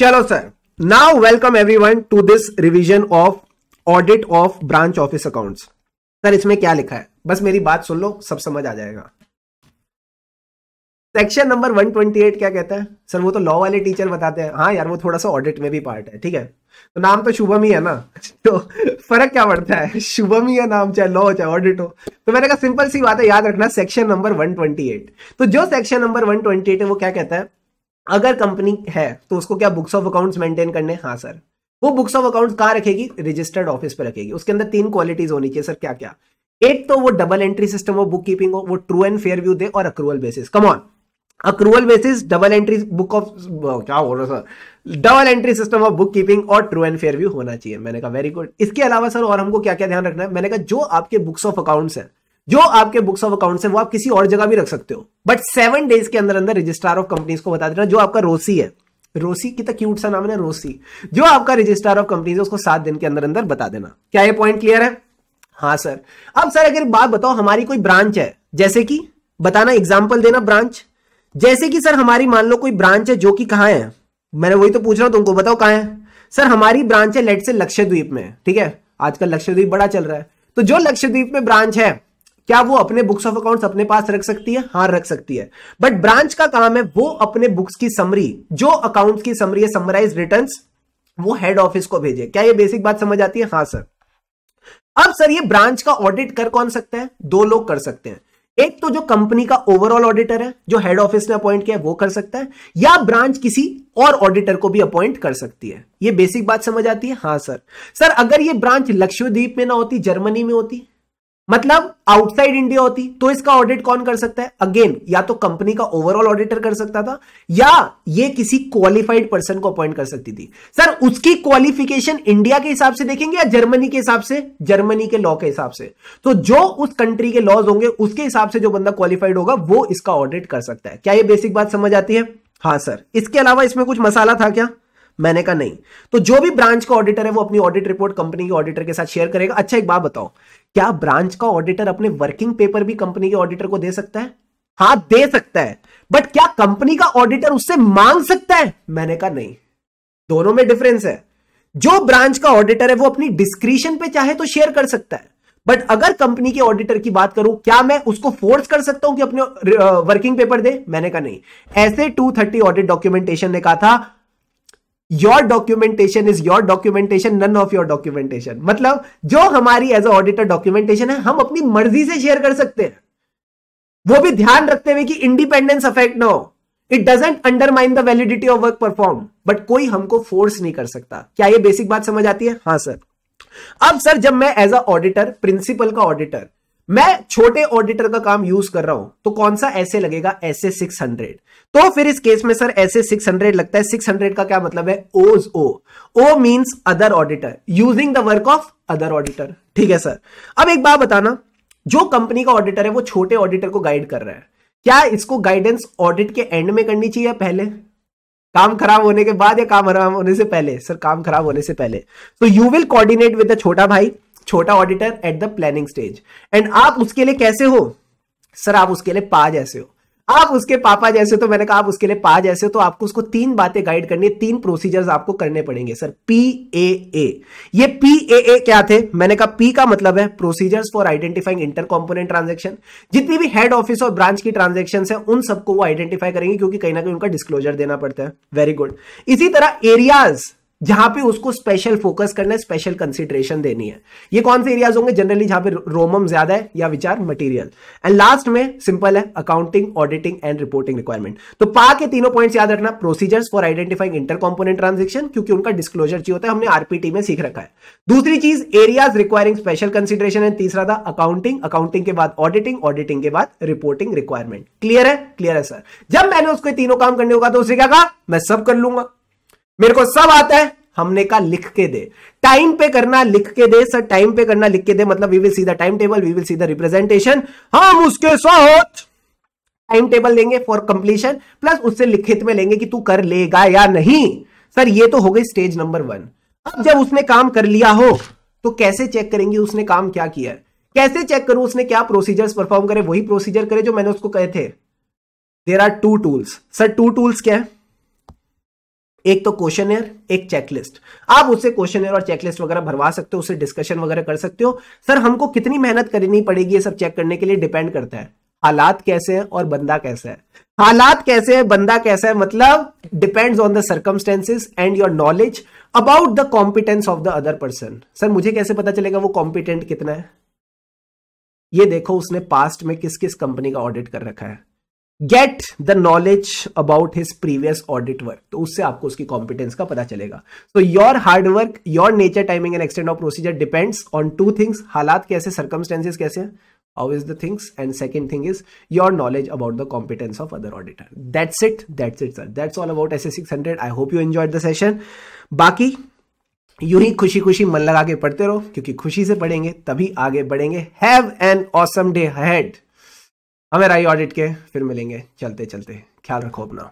चलो sir now welcome everyone to this revision of audit of branch office accounts sir इसमें क्या लिखा है बस मेरी बात सुन लो सब समझ आ जाएगा सेक्शन नंबर 128 क्या कहता है सर वो तो लॉ वाले टीचर बताते हैं हाँ यार वो थोड़ा सा ऑडिट में भी पार्ट है ठीक है तो नाम तो शुभम ही है ना तो फर्क क्या पड़ता है शुभम ही है नाम चाहे लॉ चाहे ऑडिट हो तो मैंने कहा सिंपल सी बात है याद रखना सेक्शन नंबर 128 तो जो सेक्शन नंबर 128 है वो क्या कहता है अगर कंपनी है तो उसको क्या बुक्स ऑफ अकाउंट्स मेंटेन करने हाँ सर वो बुक्स ऑफ अकाउंट्स कहाँ रखेगी रजिस्टर्ड ऑफिस पर रखेगी उसके अंदर तीन क्वालिटीज होनी चाहिए सर क्या क्या एक तो वो डबल एंट्री सिस्टम हो बुक कीपिंग हो वो ट्रू एंड फेयर व्यू दे और accrual basis common accrual basis double entry book of क्या हो रहा sir double entry system of book keeping और ट्रू एंड फेयर व्यू होना चाहिए मैंने कहा वेरी गुड इसके अलावा सर और हमको क्या क्या ध्यान रखना है मैंने कहा जो आपके बुक्स ऑफ अकाउंट्स हैं जो आपके बुक्स ऑफ अकाउंट है वो आप किसी और जगह भी रख सकते हो बट सेवन डेज के अंदर अंदर रजिस्ट्रार ऑफ कंपनीज को बता देना जो आपका रोसी है रोसी कितना क्यूट सा नाम है रोसी जो आपका रजिस्ट्रार ऑफ कंपनीज है उसको सात दिन के अंदर अंदर बता देना क्या ये पॉइंट क्लियर है हाँ सर अब सर अगर बात बताओ हमारी कोई ब्रांच है जैसे कि बताना एग्जाम्पल देना ब्रांच जैसे कि सर हमारी मान लो कोई ब्रांच है जो कि कहा है मैंने वही तो पूछ रहा हूं तुमको बताओ कहा है सर हमारी ब्रांच है लेट से लक्षद्वीप में ठीक है आजकल लक्षद्वीप बड़ा चल रहा है तो जो लक्षद्वीप में ब्रांच है क्या वो अपने बुक्स ऑफ अकाउंट्स अपने पास रख सकती है हाँ रख सकती है बट ब्रांच का काम है वो अपने बुक्स की समरी जो अकाउंट्स की समरी है समराइज रिटर्न वो हेड ऑफिस को भेजे क्या ये बेसिक बात समझ आती है हाँ सर अब सर ये ब्रांच का ऑडिट कर कौन सकता है दो लोग कर सकते हैं एक तो जो कंपनी का ओवरऑल ऑडिटर है जो हेड ऑफिस ने अपॉइंट किया है वो कर सकता है या ब्रांच किसी और ऑडिटर को भी अपॉइंट कर सकती है ये बेसिक बात समझ आती है हाँ सर सर अगर ये ब्रांच लक्ष्यद्वीप में ना होती जर्मनी में होती मतलब आउटसाइड इंडिया होती तो इसका ऑडिट कौन कर सकता है अगेन या तो कंपनी का ओवरऑल ऑडिटर कर सकता था या ये किसी क्वालिफाइड पर्सन को अपॉइंट कर सकती थी सर उसकी क्वालिफिकेशन इंडिया के हिसाब से देखेंगे या जर्मनी के हिसाब से जर्मनी के लॉ के हिसाब से तो जो उस कंट्री के लॉज होंगे उसके हिसाब से जो बंदा क्वालिफाइड होगा वो इसका ऑडिट कर सकता है क्या ये बेसिक बात समझ आती है हाँ सर इसके अलावा इसमें कुछ मसाला था क्या मैंने कहा नहीं तो जो भी ब्रांच का ऑडिटर है वो अपनी ऑडिट रिपोर्ट कंपनी के ऑडिटर के साथ शेयर करेगा अच्छा एक बात बताओ क्या ब्रांच का ऑडिटर अपने वर्किंग पेपर भी कंपनी के ऑडिटर को दे सकता है हाँ दे सकता है बट क्या कंपनी का ऑडिटर उससे मांग सकता है मैंने कहा नहीं दोनों में डिफरेंस है जो ब्रांच का ऑडिटर है वो अपनी डिस्क्रिप्शन पे चाहे तो शेयर कर सकता है बट अगर कंपनी के ऑडिटर की बात करूं क्या मैं उसको फोर्स कर सकता हूं कि अपने वर्किंग पेपर दे मैंने कहा नहीं ऐसे 230 ऑडिट डॉक्यूमेंटेशन ने कहा था your documentation is your documentation none of your documentation मतलब जो हमारी एज अ ऑडिटर डॉक्यूमेंटेशन है हम अपनी मर्जी से शेयर कर सकते हैं वो भी ध्यान रखते हुए कि इंडिपेंडेंस अफेक्ट ना हो it doesn't undermine the validity of work perform but कोई हमको फोर्स नहीं कर सकता क्या ये बेसिक बात समझ आती है हाँ सर अब सर जब मैं एज अ ऑडिटर प्रिंसिपल का ऑडिटर मैं छोटे ऑडिटर का काम यूज कर रहा हूं तो कौन सा ऐसे लगेगा ऐसे 600 तो फिर इस केस में सर ऐसे 600 लगता है 600 का क्या मतलब है ओज O O means other auditor using the work of other auditor ठीक है सर अब एक बात बताना जो कंपनी का ऑडिटर है वो छोटे ऑडिटर को गाइड कर रहा है क्या इसको गाइडेंस ऑडिट के एंड में करनी चाहिए पहले काम खराब होने के बाद या काम खराब होने से पहले सर काम खराब होने से पहले तो you will coordinate with the छोटा भाई छोटा auditor at the planning stage and आप उसके लिए कैसे हो सर आप उसके लिए पा जैसे हो आप उसके पापा जैसे तो मैंने कहा आप उसके लिए पा जैसे हो तो आपको उसको तीन बातें गाइड करनी है तीन प्रोसीजर्स आपको करने पड़ेंगे सर पी ए ए ये पी ए ए क्या थे मैंने कहा पी का मतलब है procedures for identifying inter component transaction जितनी भी हेड ऑफिस और ब्रांच की ट्रांजेक्शन है उन सबको वो आइडेंटिफाई करेंगे क्योंकि कहीं ना कहीं उनका डिस्कलोजर देना पड़ता है वेरी गुड इसी तरह एरियाज जहां पे उसको स्पेशल फोकस करना है स्पेशल कंसिडरेशन देनी है ये कौन से एरियाज होंगे जनरली जहां पे रोमम ज्यादा है या विचार मटेरियल एंड लास्ट में सिंपल है accounting auditing and reporting requirement तो पा के तीनों पॉइंट्स याद रखना procedures for identifying inter component transaction क्योंकि उनका डिस्क्लोजर चाहिए होता है हमने आरपीटी में सीख रखा है दूसरी चीज areas requiring special consideration and तीसरा था अकाउंटिंग अकाउंटिंग के बाद ऑडिटिंग ऑडिटिंग के बाद रिपोर्टिंग रिक्वायरमेंट क्लियर है क्लियर है सर जब मैंने उसको तीनों काम करने होगा तो उसे क्या कहा मैं सब कर लूंगा मेरे को सब आता है हमने कहा लिख के दे टाइम पे करना लिख के दे सर टाइम पे करना लिख के दे मतलब we will see the time table we will see the representation हम उसके साथ टाइम टेबल लेंगे फॉर कंप्लीशन प्लस उससे लिखित में लेंगे कि तू कर लेगा या नहीं सर ये तो हो गई स्टेज नंबर वन अब जब उसने काम कर लिया हो तो कैसे चेक करेंगे उसने काम क्या किया कैसे चेक करूं उसने क्या प्रोसीजर्स परफॉर्म करे वही प्रोसीजर करे जो मैंने उसको कहे थे there are two tools sir two tools क्या है एक तो क्वेश्चन एक चेकलिस्ट आप उससे क्वेश्चन और चेकलिस्ट वगैरह भरवा सकते हो उससे डिस्कशन वगैरह कर सकते हो सर हमको कितनी मेहनत करनी पड़ेगी ये सब चेक करने के लिए डिपेंड करता है हालात कैसे हैं और बंदा कैसा है हालात कैसे है बंदा कैसा है मतलब depends on the circumstances and your knowledge about the competence of the other person sir मुझे कैसे पता चलेगा वो कॉम्पिटेंट कितना है ये देखो उसने पास्ट में किस किस कंपनी का ऑडिट कर रखा है get the knowledge about his previous audit work तो उससे आपको उसकी कॉम्पिटेंस का पता चलेगा so your hard work your nature timing and extent of procedure depends on two things हालात कैसे सर्कमस्टेंसेज कैसे is the things and second thing is your knowledge about the competence of other auditor that's it that's it sir that's all about S S six hundred I hope you enjoy the session बाकी यू ही खुशी खुशी मन लगा के पढ़ते रहो क्योंकि खुशी से पढ़ेंगे तभी आगे बढ़ेंगे हैव एन ऑसम डे हेड हमें राई ऑडिट के फिर मिलेंगे चलते चलते ख्याल रखो अपना